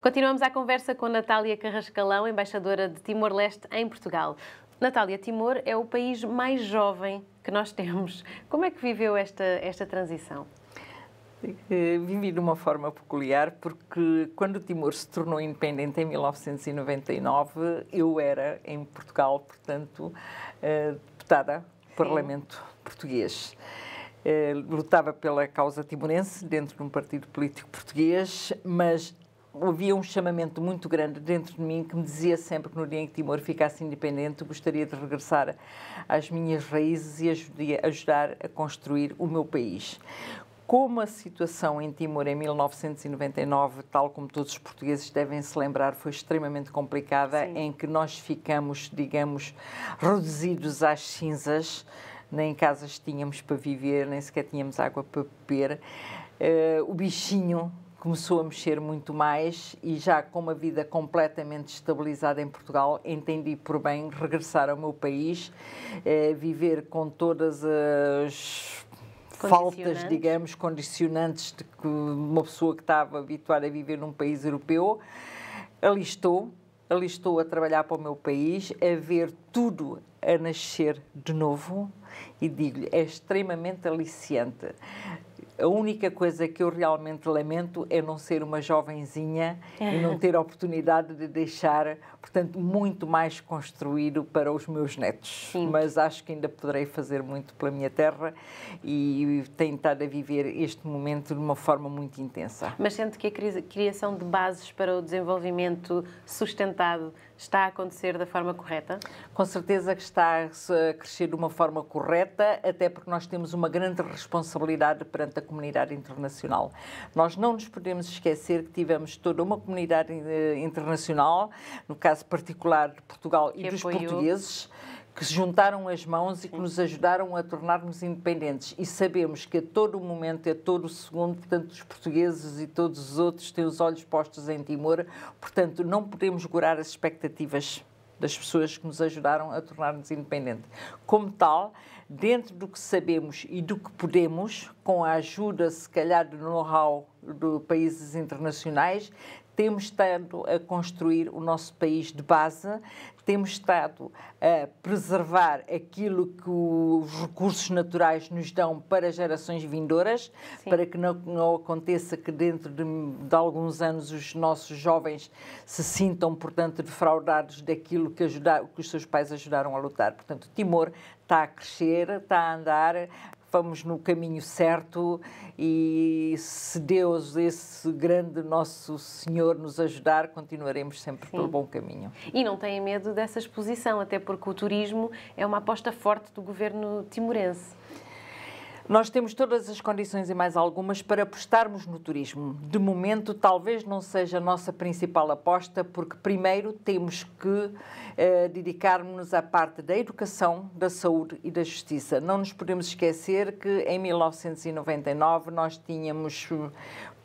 Continuamos a conversa com Natália Carrascalão, embaixadora de Timor-Leste em Portugal. Natália, Timor é o país mais jovem que nós temos. Como é que viveu esta, esta transição? Eh, vivi de uma forma peculiar, porque quando Timor se tornou independente em 1999, eu era em Portugal, portanto, eh, deputada do Parlamento Português eh, lutava pela causa timorense dentro de um partido político português, mas havia um chamamento muito grande dentro de mim que me dizia sempre que no dia em que Timor ficasse independente gostaria de regressar às minhas raízes e ajudar a construir o meu país. Como a situação em Timor em 1999, tal como todos os portugueses devem se lembrar, foi extremamente complicada, Sim. em que nós ficamos, digamos, reduzidos às cinzas, nem casas tínhamos para viver, nem sequer tínhamos água para beber. Uh, o bichinho começou a mexer muito mais e já com uma vida completamente estabilizada em Portugal, entendi por bem regressar ao meu país, eh, viver com todas as faltas, digamos, condicionantes de que uma pessoa que estava habituada a viver num país europeu. Ali estou, ali estou a trabalhar para o meu país, a ver tudo a nascer de novo e digo-lhe, é extremamente aliciante. A única coisa que eu realmente lamento é não ser uma jovenzinha e não é. ter a oportunidade de deixar, portanto, muito mais construído para os meus netos. Sim. Mas acho que ainda poderei fazer muito pela minha terra e tenho estado a viver este momento de uma forma muito intensa. Mas sente que a criação de bases para o desenvolvimento sustentado está a acontecer da forma correta? Com certeza que está a crescer de uma forma correta, até porque nós temos uma grande responsabilidade perante a comunidade internacional. Nós não nos podemos esquecer que tivemos toda uma comunidade eh, internacional, no caso particular de Portugal e dos apoiou. portugueses, que se juntaram as mãos e que nos ajudaram a tornarmos independentes. E sabemos que a todo momento, a todo segundo, portanto, os portugueses e todos os outros têm os olhos postos em Timor, portanto, não podemos guardar as expectativas das pessoas que nos ajudaram a tornar-nos independentes. Como tal, dentro do que sabemos e do que podemos, com a ajuda, se calhar, do know-how de países internacionais, temos estado a construir o nosso país de base, temos estado a preservar aquilo que os recursos naturais nos dão para gerações vindouras, Sim. para que não, não, aconteça que dentro de, de, alguns anos os nossos jovens se sintam, portanto, defraudados daquilo que, ajudar, que os seus pais ajudaram a lutar. Portanto, o Timor está a crescer ver, está a andar, vamos no caminho certo e se Deus, esse grande nosso Senhor, nos ajudar, continuaremos sempre Sim. pelo bom caminho. E não têm medo dessa exposição, até porque o turismo é uma aposta forte do governo timorense. Nós temos todas as condições e mais algumas para apostarmos no turismo. De momento, talvez não seja a nossa principal aposta, porque primeiro temos que eh, dedicar-nos à parte da educação, da saúde e da justiça. Não nos podemos esquecer que em 1999 nós tínhamos hum,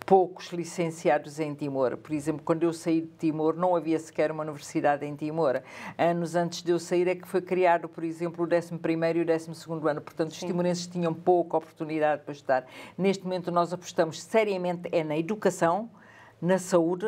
poucos licenciados em Timor. Por exemplo, quando eu saí de Timor, não havia sequer uma universidade em Timor. Anos antes de eu sair é que foi criado, por exemplo, o 11 e o 12 ano. Portanto, os timorenses tinham pouca oportunidade para estudar. Neste momento, nós apostamos seriamente é na educação, na saúde,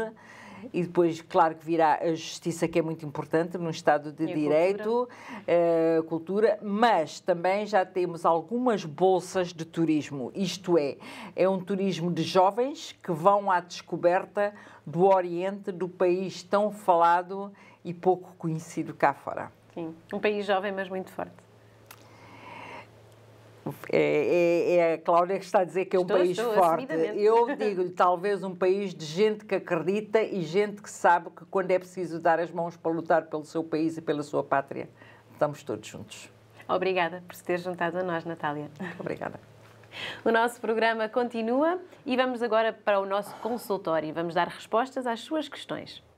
e depois, claro que virá a justiça, que é muito importante num Estado de direito, cultura. Uh, eh, cultura. mas também já temos algumas bolsas de turismo, isto é, é um turismo de jovens que vão à descoberta do Oriente, do país tão falado e pouco conhecido cá fora. Sim, um país jovem, mas muito forte. É, é, é, a Cláudia que está a dizer que é um estou, país estou, forte. Eu digo-lhe, talvez um país de gente que acredita e gente que sabe que quando é preciso dar as mãos para lutar pelo seu país e pela sua pátria, estamos todos juntos. Obrigada por se ter juntado a nós, Natália. Obrigada. O nosso programa continua e vamos agora para o nosso consultório. Vamos dar respostas às suas questões.